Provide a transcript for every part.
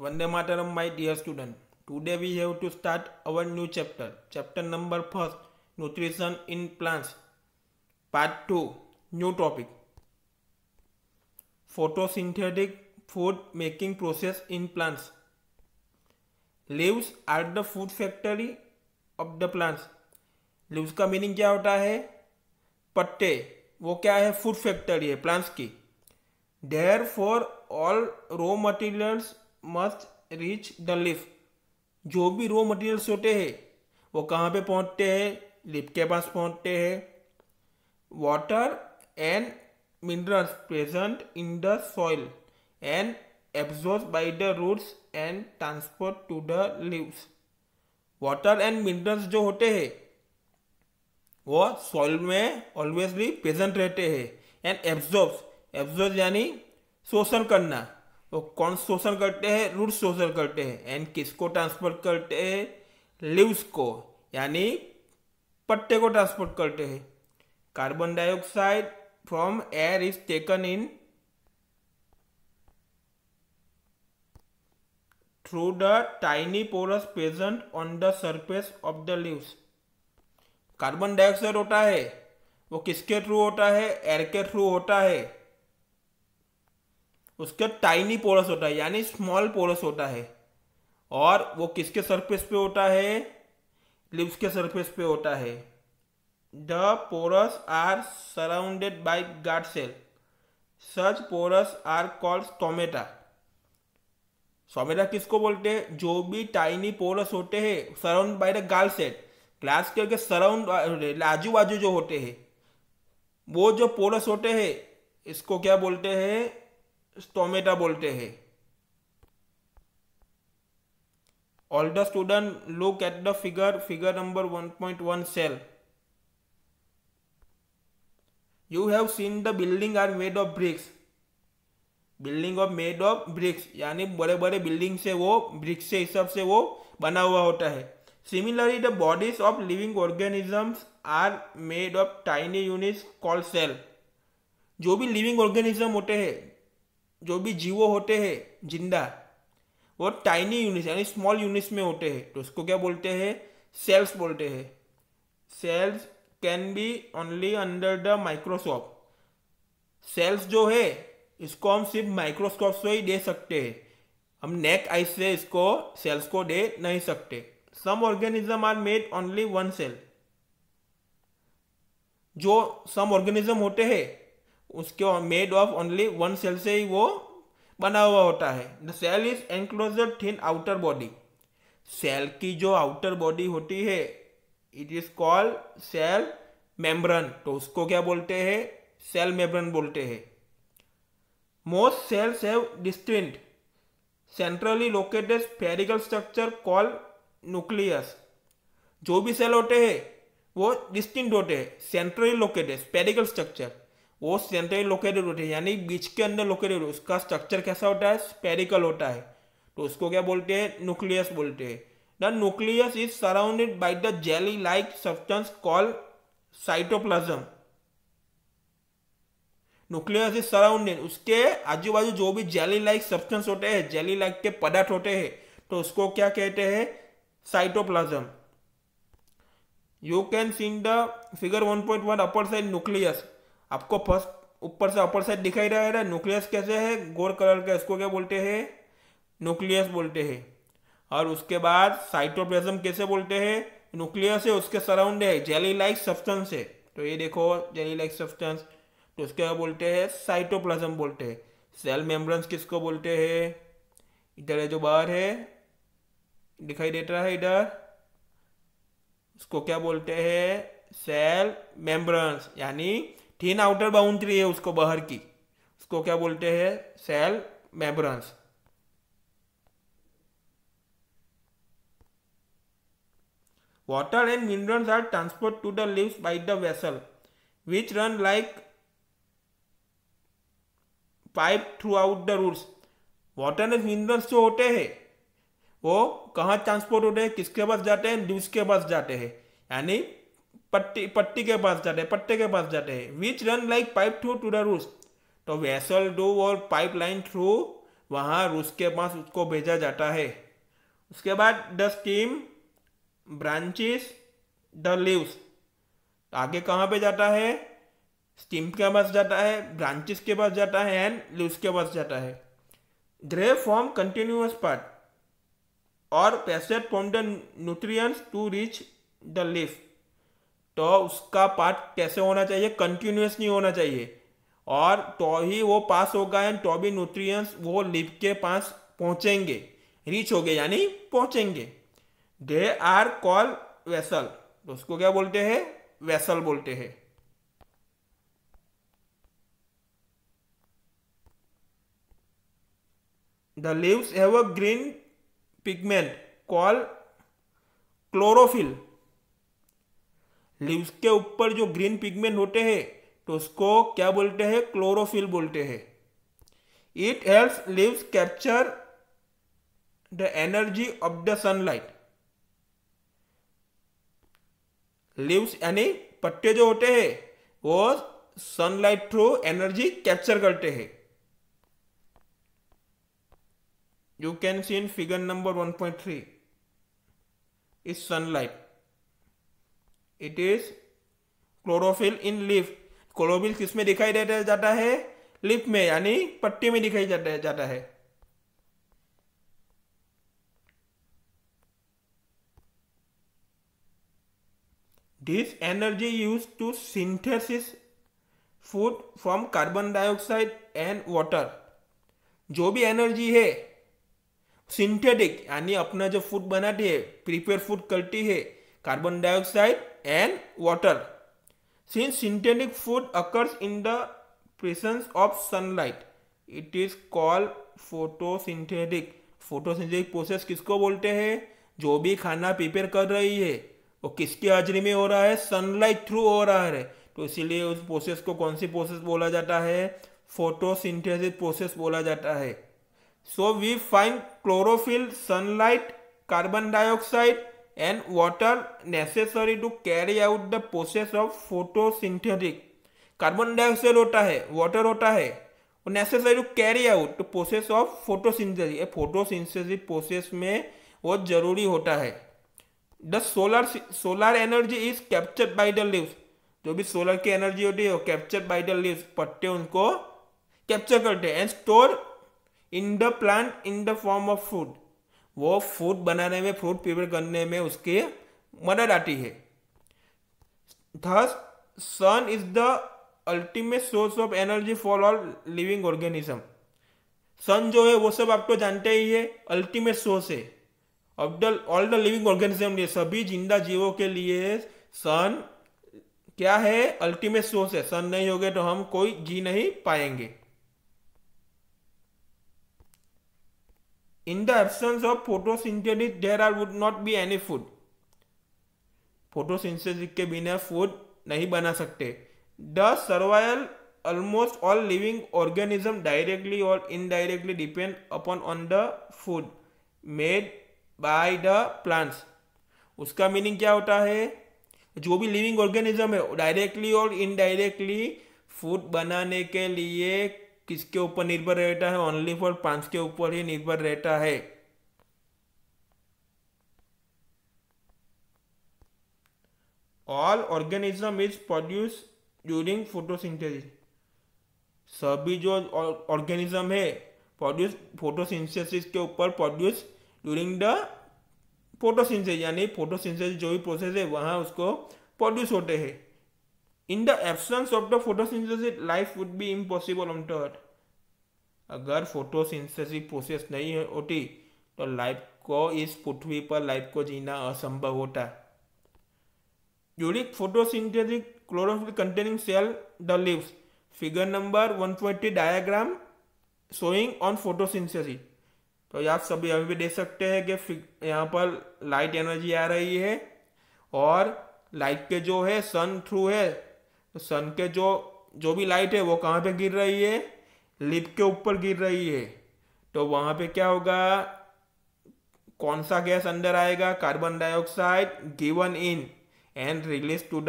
वंदे मातरम my dear student today we have to start our new chapter chapter number first nutrition in plants part two new topic photosynthetic food making process in plants leaves are the food factory of the plants leaves का meaning क्या होता है पट्टे वो क्या है food factory है plants की there for all raw materials must reach the leaf जो भी रॉ मटेरियल्स होते हैं वो कहाँ पे पहुँचते हैं लिप के पास पहुँचते हैं water and minerals present in the soil and absorb by the roots and transport to the leaves. Water and minerals जो होते हैं वो सॉइल में ऑलवेजली प्रेजेंट रहते हैं एंड एब्जॉर्ब एब्जॉर्ब यानी शोषण करना तो कौन शोषण करते हैं रूट शोषण करते हैं एंड किसको ट्रांसफर करते हैं लिव्स को यानी पट्टे को ट्रांसफर करते हैं carbon dioxide from air is taken in through the tiny pores present on the surface of the leaves carbon dioxide होता है वो किसके थ्रू होता है एयर के थ्रू होता है उसका टाइनी पोरस होता है यानी स्मॉल पोरस होता है और वो किसके सरफेस पे होता है लिप्स के सरफेस पे होता है the pores are surrounded by guard cell such pores are called stomata stomata किसको बोलते हैं जो भी टाइनी पोरस होते हैं surround by the guard cell ग्लास के सराउंड आजू बाजू जो होते हैं वो जो पोरस होते हैं इसको क्या बोलते हैं स्टोमेटा बोलते हैं student look at the figure figure number one point 1.1 cell you have seen the building are made of bricks building of made of bricks यानी बड़े बड़े बिल्डिंग से वो ब्रिक्स से हिसाब से वो बना हुआ होता है similarly the bodies of living organisms are made of tiny units call cell जो भी लिविंग ऑर्गेनिज्म होते हैं जो भी जीवो होते हैं जिंदा वो टाइनी यूनिट्स यानी स्मॉल यूनिट्स में होते हैं तो उसको क्या बोलते हैं सेल्स बोलते हैं cells can be only under the microscope cells जो है इसको हम सिर्फ माइक्रोस्कोप से ही दे सकते हैं हम नेक आई से इसको सेल्स को दे नहीं सकते some organism are made only one cell जो सम ऑर्गेनिज्म होते हैं उसके made of only one cell से ही वो बना हुआ होता है the cell is enclose thin outer body cell की जो आउटर बॉडी होती है it is called cell membrane तो उसको क्या बोलते हैं सेल मेम्ब्रन बोलते हैं most cells have distinct centrally located spherical structure call nucleus जो भी सेल होते हैं वो डिस्टिंक्ट होते हैं सेंट्रली लोकेटेड स्पेरिकल स्ट्रक्चर वो सेंट्रली लोकेटेड होते हैं यानी बीच के अंदर लोकेटेड उसका स्ट्रक्चर कैसा होता है स्पेरिकल होता है तो उसको क्या बोलते हैं न्यूक्लियस बोलते हैं the nucleus is surrounded by the jelly like substance call cytoplasm nucleus is surrounded उसके आजू बाजू जो भी जेली लाइक सब्सटेंस होते हैं जेली लाइक के पदार्थ होते हैं तो उसको क्या कहते हैं cytoplasm you can seen the figure 1.1 upper side nucleus आपको फर्स्ट ऊपर से अपर साइड दिखाई रहा है न्यूक्लियस कैसे है गोर कलर का इसको क्या बोलते हैं न्यूक्लियस बोलते हैं और उसके बाद साइटोप्लाज्म कैसे बोलते हैं न्यूक्लियस है उसके सराउंड है जेली लाइक सब्सटेंस है तो ये देखो जेली लाइक सब्सटेंस तो उसके क्या बोलते हैं साइटोप्लाज्म बोलते हैं सेल मेम्ब्रेन्स किसको बोलते हैं इधर है जो बाहर है दिखाई देता है इधर उसको क्या बोलते हैं सेल मेम्ब्रेन्स यानी थीन आउटर बाउंड्री है उसको बाहर की उसको क्या बोलते हैं cell membranes water and minerals are transport to the leaves by the vessel which run like pipe throughout the roots water and minerals जो होते हैं वो कहाँ ट्रांसपोर्ट होते हैं किसके पास जाते हैं लीव्स के पास जाते हैं यानी पट्टी पट्टी के पास जाते हैं पट्टे के पास जाते हैं which run like pipe through to the roots तो वेसल डो और पाइप लाइन थ्रू वहाँ रूस के पास उसको भेजा जाता है उसके बाद the stem branches the leaves आगे कहाँ पे जाता है स्टीम के पास जाता है ब्रांचेस के पास जाता है एंड लीव्स के पास जाता है ग्रे फॉर्म कंटिन्यूस पार्ट और passage from the nutrient to reach the lift तो उसका पार्ट कैसे होना चाहिए कंटिन्यूस नहीं होना चाहिए और तो ही वो पास होगा एंड तो भी न्यूट्रिएंट्स वो लिप के पास पहुंचेंगे रीच हो गए यानी पहुंचेंगे दे आर कॉल वेसल तो उसको क्या बोलते हैं वेसल बोलते हैं the leaves have a green pigment call chlorophyll के ऊपर जो ग्रीन पिगमेंट होते हैं तो उसको क्या बोलते हैं क्लोरोफिल बोलते हैं it helps leaves capture the energy of the sunlight leaves यानी पत्ते जो होते हैं वो सनलाइट थ्रू एनर्जी कैप्चर करते हैं you can see in figure number 1.3 is sunlight it is chlorophyll in leaf chlorophyll किस में दिखाई देता जाता है लिप में यानी पट्टी में दिखाई जाता जाता है this energy use to synthesis food from carbon dioxide and water जो भी एनर्जी है सिंथेटिक यानी अपना जो फूड बनाती है प्रिपेयर फूड करती है carbon dioxide and water. Since synthetic food occurs in the presence of sunlight, it is called photosynthetic. Photosynthetic process किसको बोलते हैं जो भी खाना प्रिपेयर कर रही है वो किसकी हाजिरी में हो रहा है सनलाइट थ्रू हो रहा है तो इसीलिए उस प्रोसेस को कौन सी प्रोसेस बोला जाता है फोटोसिंथेसिस प्रोसेस बोला जाता है so we find chlorophyll sunlight carbon dioxide and water necessary to carry out the process of photosynthetic carbon dioxide होता है वाटर होता है और necessary to carry out to process of photosynthesis ये फोटोसिंथेसिस प्रोसेस में वो जरूरी होता है the solar solar energy is captured by the leaves जो भी सोलर की एनर्जी होती है वो कैप्चर्ड बाय द लीव्स पत्ते उनको कैप्चर करते हैं and store in the plant in the form of food वो फूड बनाने में फ्रूट प्रिपेयर करने में उसकी मदद आती है thus sun is the ultimate source of energy for all living organism sun जो है वो सब आप तो जानते ही है अल्टीमेट सोर्स है अब the all the living organism सभी जिंदा जीवों के लिए सन क्या है अल्टीमेट सोर्स है सन नहीं होगे तो हम कोई जी नहीं पाएंगे In the absence of photosynthesis, there are would not be any food. photosynthesis के बिना फूड नहीं बना सकते the survival almost all living organism directly और indirectly depend upon on the food made by the plants उसका meaning क्या होता है जो भी लिविंग ऑर्गेनिज्म है डायरेक्टली और इनडायरेक्टली फूड बनाने के लिए किसके ऊपर निर्भर रहता है ओनली फॉर पांच के ऊपर ही निर्भर रहता है all organism is produce during photosynthesis सभी जो ऑर्गेनिज्म है प्रोड्यूस फोटोसिंथेसिस के ऊपर प्रोड्यूस ड्यूरिंग द फोटोसिंथेसिस यानी फोटोसिंथेसिस जो भी प्रोसेस है वहाँ उसको प्रोड्यूस होते हैं in the absence of the photosynthesis, life would be impossible on earth अगर फोटोसिंथेसिस प्रोसेस नहीं होती तो लाइफ को इस पृथ्वी पर लाइफ को जीना असंभव होता during photosynthesis chlorophyll containing cell the leaves figure number 120 diagram showing on photosynthesis तो आप सभी अभी भी देख सकते हैं कि यहाँ पर लाइट एनर्जी आ रही है और लाइट के जो है सन थ्रू है तो सन के जो जो भी लाइट है वो कहाँ पे गिर रही है लिप के ऊपर गिर रही है तो वहाँ पे क्या होगा कौन सा गैस अंदर आएगा carbon dioxide given in and release to the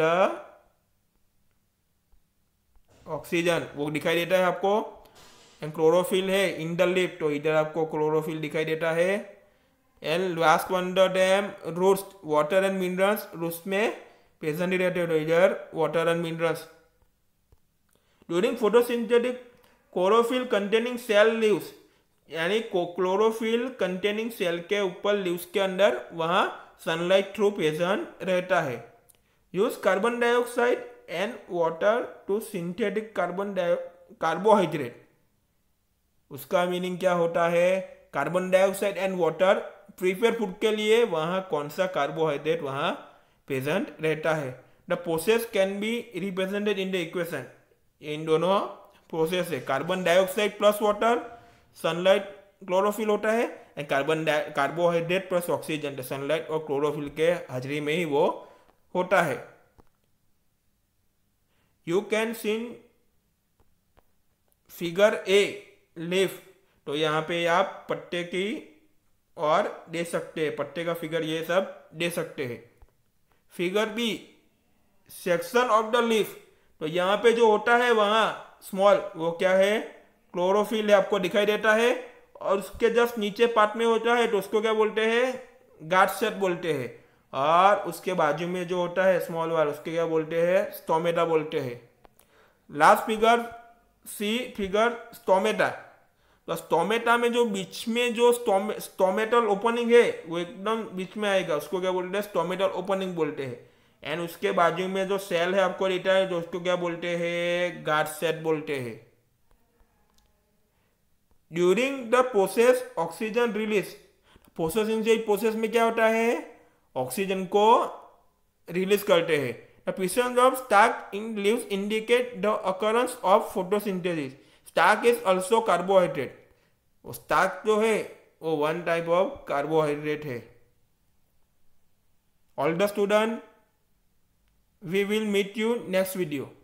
oxygen वो दिखाई देता है आपको एंड क्लोरोफिल है इन द लिप तो इधर आपको क्लोरोफिल दिखाई देता है and last one the dam roots water and minerals roots में present in the reservoir water and minerals. During photosynthetic, chlorophyll containing cell leaves यानी क्लोरोफिल कंटेनिंग सेल के ऊपर लीव्स के अंदर वहाँ सनलाइट थ्रू पेजन रहता है use carbon dioxide and water to synthetic carbon carbohydrate उसका मीनिंग क्या होता है carbon dioxide and water prepare food के लिए वहाँ कौन सा कार्बोहाइड्रेट वहाँ प्रेजेंट रहता है the process can be represented in the equation in दोनों प्रोसेस है carbon dioxide plus water sunlight chlorophyll होता है and carbon carbohydrate plus oxygen sunlight और क्लोरोफिल के हाजिरी में ही वो होता है you can seen figure A leaf तो यहाँ पे आप पट्टे की और दे सकते हैं पट्टे का फिगर ये सब दे सकते हैं figure B section of the leaf तो यहाँ पे जो होता है वहाँ स्मॉल वो क्या है क्लोरोफिल है आपको दिखाई देता है और उसके जस्ट नीचे पार्ट में होता है तो उसको क्या बोलते हैं गार्डसेट बोलते हैं और उसके बाजू में जो होता है स्मॉल वाल उसके क्या बोलते हैं स्टोमेटा बोलते हैं last figure C figure stomata plus stomata में जो बीच में जो टोमेटल ओपनिंग है वो एकदम बीच में आएगा उसको क्या बोलते हैं टोमेटल ओपनिंग बोलते हैं एंड उसके बाजू में जो सेल है आपको रिटायर है जो उसको क्या बोलते हैं गार्ड सेट बोलते हैं during the process oxygen release process in process में क्या होता है ऑक्सीजन को रिलीज करते हैं of starch in leaves indicate the occurrence of photosynthesis starch is also carbohydrate वो स्टाक जो है वो वन टाइप ऑफ कार्बोहाइड्रेट है all the student we will meet you next video